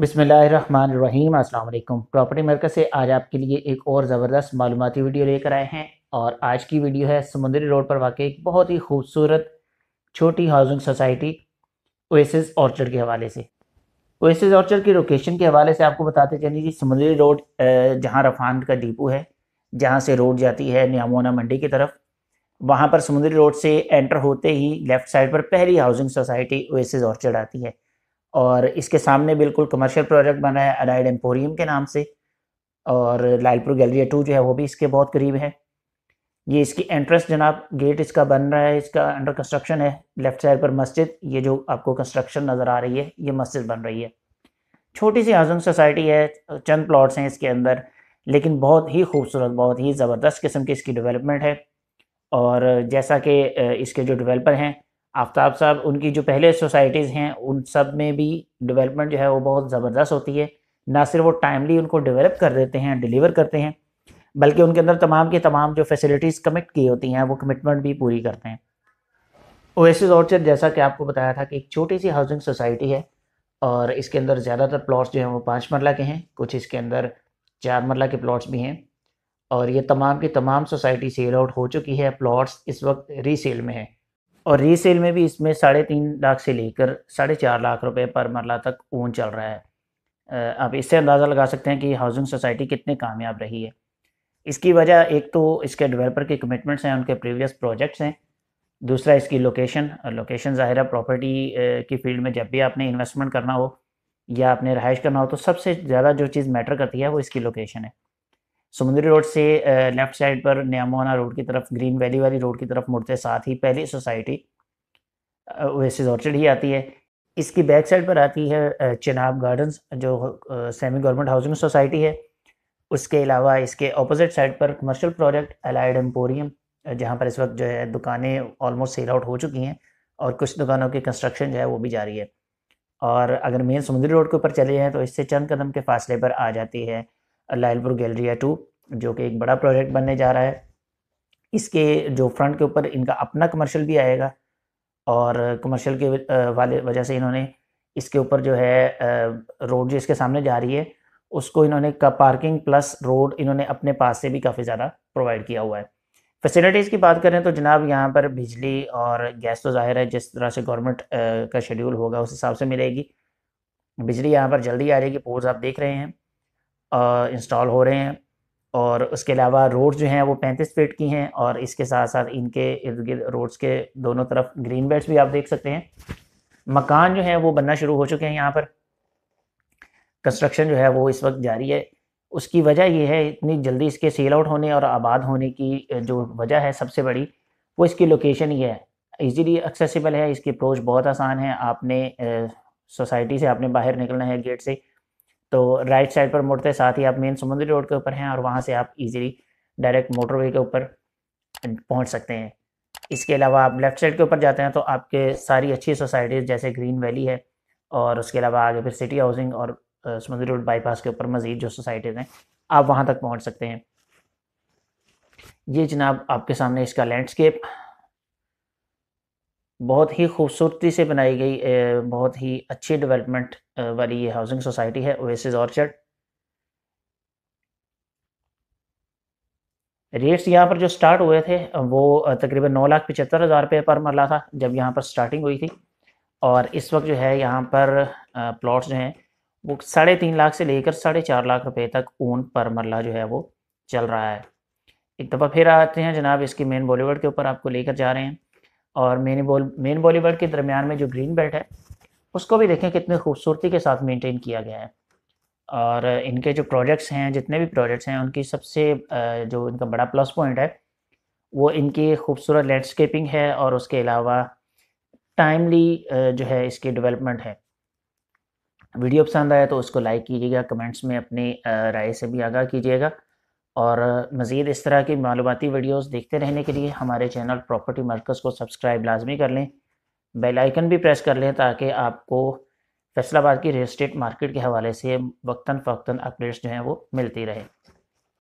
बिसमीम अल्लाम प्रॉपर्टी मरकज़ से आज आपके लिए एक और ज़बरदस्त मालूमती वीडियो लेकर आए हैं और आज की वीडियो है समुद्री रोड पर वाकई एक बहुत ही खूबसूरत छोटी हाउसिंग सोसाइटी ओएसिस ऑर्चर्ड के हवाले से ओएसिस ऑर्चर्ड की लोकेशन के हवाले से आपको बताते चलिए जी समुद्री रोड जहाँ रफान का डिपो है जहाँ से रोड जाती है न्यामोना मंडी की तरफ वहाँ पर समुद्री रोड से एंटर होते ही लेफ़्ट साइड पर पहली हाउसिंग सोसाइटी ओएसिस ऑर्चर्ड आती है और इसके सामने बिल्कुल कमर्शियल प्रोजेक्ट बन रहा है अलाइड एम्पोरियम के नाम से और लालपुर गैलरी टू जो है वो भी इसके बहुत करीब है ये इसकी एंट्रेंस जनाब गेट इसका बन रहा है इसका अंडर कंस्ट्रक्शन है लेफ्ट साइड पर मस्जिद ये जो आपको कंस्ट्रक्शन नज़र आ रही है ये मस्जिद बन रही है छोटी सी आजम सोसाइटी है चंद प्लॉट्स हैं इसके अंदर लेकिन बहुत ही खूबसूरत बहुत ही ज़बरदस्त किस्म की इसकी डेवलपमेंट है और जैसा कि इसके जो डिवेलपर हैं आफ्ताब साहब उनकी जो पहले सोसाइटीज़ हैं उन सब में भी डेवलपमेंट जो है वो बहुत ज़बरदस्त होती है ना सिर्फ वो टाइमली उनको डेवलप कर देते हैं डिलीवर करते हैं बल्कि उनके अंदर तमाम की तमाम जो फैसिलिटीज़ कमिट की होती हैं वो कमिटमेंट भी पूरी करते हैं ओएसिस ऑर्चर्ड जैसा कि आपको बताया था कि एक छोटी सी हाउसिंग सोसाइटी है और इसके अंदर ज़्यादातर प्लॉट्स जो हैं वो पाँच मरला के हैं कुछ इसके अंदर चार मरला के प्लॉट्स भी हैं और ये तमाम की तमाम सोसाइटी सेल आउट हो चुकी है प्लॉट्स इस वक्त रीसेल में है और रीसेल में भी इसमें साढ़े तीन लाख से लेकर साढ़े चार लाख रुपए पर मरला तक ऊन चल रहा है आप इससे अंदाज़ा लगा सकते हैं कि हाउसिंग सोसाइटी कितने कामयाब रही है इसकी वजह एक तो इसके डेवलपर के कमिटमेंट्स हैं उनके प्रीवियस प्रोजेक्ट्स हैं दूसरा इसकी लोकेशन लोकेशन ज़ाहिर है प्रॉपर्टी की फील्ड में जब भी आपने इन्वेस्टमेंट करना हो या आपने रहाइश करना हो तो सबसे ज़्यादा जो चीज़ मैटर करती है वो इसकी लोकेशन है समुद्री रोड से लेफ्ट साइड पर न्यामोना रोड की तरफ ग्रीन वैली वाली रोड की तरफ मुड़ते साथ ही पहली सोसाइटी ओएसिस ऑर्चर्ड ही आती है इसकी बैक साइड पर आती है चिनाब गार्डन्स जो सेमी गवर्नमेंट हाउसिंग सोसाइटी है उसके अलावा इसके अपोजिट साइड पर कमर्शियल प्रोजेक्ट अलाइड एम्पोरियम जहाँ पर इस वक्त जो है दुकानें ऑलमोस्ट सेल आउट हो चुकी हैं और कुछ दुकानों की कंस्ट्रक्शन जो है वो भी जारी है और अगर मेन समुद्री रोड के ऊपर चले जाएँ तो इससे चंद कदम के फासले पर आ जाती है लालपुर गैलरिया टू जो कि एक बड़ा प्रोजेक्ट बनने जा रहा है इसके जो फ्रंट के ऊपर इनका अपना कमर्शियल भी आएगा और कमर्शियल के वाले वजह से इन्होंने इसके ऊपर जो है रोड जो इसके सामने जा रही है उसको इन्होंने का पार्किंग प्लस रोड इन्होंने अपने पास से भी काफ़ी ज़्यादा प्रोवाइड किया हुआ है फैसिलिटीज़ की बात करें तो जनाब यहाँ पर बिजली और गैस तो ज़ाहिर है जिस तरह से गवर्नमेंट का शेड्यूल होगा उस हिसाब से मिलेगी बिजली यहाँ पर जल्दी आ जाएगी पोर्स आप देख रहे हैं इंस्टॉल हो रहे हैं और उसके अलावा रोड जो हैं वो पैंतीस फीट की हैं और इसके साथ साथ इनके इर्द गिर्द रोड्स के दोनों तरफ ग्रीन बेल्ट भी आप देख सकते हैं मकान जो हैं वो बनना शुरू हो चुके हैं यहाँ पर कंस्ट्रक्शन जो है वो इस वक्त जारी है उसकी वजह ये है इतनी जल्दी इसके सेल आउट होने और आबाद होने की जो वजह है सबसे बड़ी वो इसकी लोकेशन ही है ईज़ीली एक्सेसिबल है इसकी अप्रोच बहुत आसान है आपने सोसाइटी से आपने बाहर निकलना है गेट से तो राइट साइड पर मोड़ते साथ ही आप मेन समुद्री रोड के ऊपर हैं और वहाँ से आप इजीली डायरेक्ट मोटरवे के ऊपर पहुँच सकते हैं इसके अलावा आप लेफ्ट साइड के ऊपर जाते हैं तो आपके सारी अच्छी सोसाइटीज़ जैसे ग्रीन वैली है और उसके अलावा आगे फिर सिटी हाउसिंग और समुद्री रोड बाईपास के ऊपर मज़ीद जो सोसाइटीज़ हैं आप वहाँ तक पहुँच सकते हैं ये जनाब आपके सामने इसका लैंडस्केप बहुत ही खूबसूरती से बनाई गई बहुत ही अच्छी डेवलपमेंट वाली ये हाउसिंग सोसाइटी है ओवेसिस ऑर्चर्ड रेट्स यहाँ पर जो स्टार्ट हुए थे वो तकरीबन नौ लाख पचहत्तर हज़ार रुपये पर मरला था जब यहाँ पर स्टार्टिंग हुई थी और इस वक्त जो है यहाँ पर प्लॉट्स जो हैं वो साढ़े तीन लाख से लेकर साढ़े चार लाख रुपए तक ऊन पर मरला जो है वो चल रहा है एक दफ़ा फिर आते हैं जनाब इसकी मेन बॉलीवुड के ऊपर आपको लेकर जा रहे हैं और मेन बॉल मेन बॉलीवुड के दरमियान में जो ग्रीन बेल्ट है उसको भी देखें कितने खूबसूरती के साथ मेंटेन किया गया है और इनके जो प्रोजेक्ट्स हैं जितने भी प्रोजेक्ट्स हैं उनकी सबसे जो इनका बड़ा प्लस पॉइंट है वो इनकी खूबसूरत लैंडस्केपिंग है और उसके अलावा टाइमली जो है इसकी डेवलपमेंट है वीडियो पसंद आया तो उसको लाइक कीजिएगा कमेंट्स में अपनी राय से भी आगाह कीजिएगा और मज़ीद इस तरह की मालूमती वीडियोज़ देखते रहने के लिए हमारे चैनल प्रॉपर्टी मरकज़ को सब्सक्राइब लाजमी कर लें बेल आइकन भी प्रेस कर लें ताकि आपको फैसलाबाद की रियल इस्टेट मार्केट के हवाले से वक्ता फ़ौता अपडेट्स जो हैं वो मिलती रहे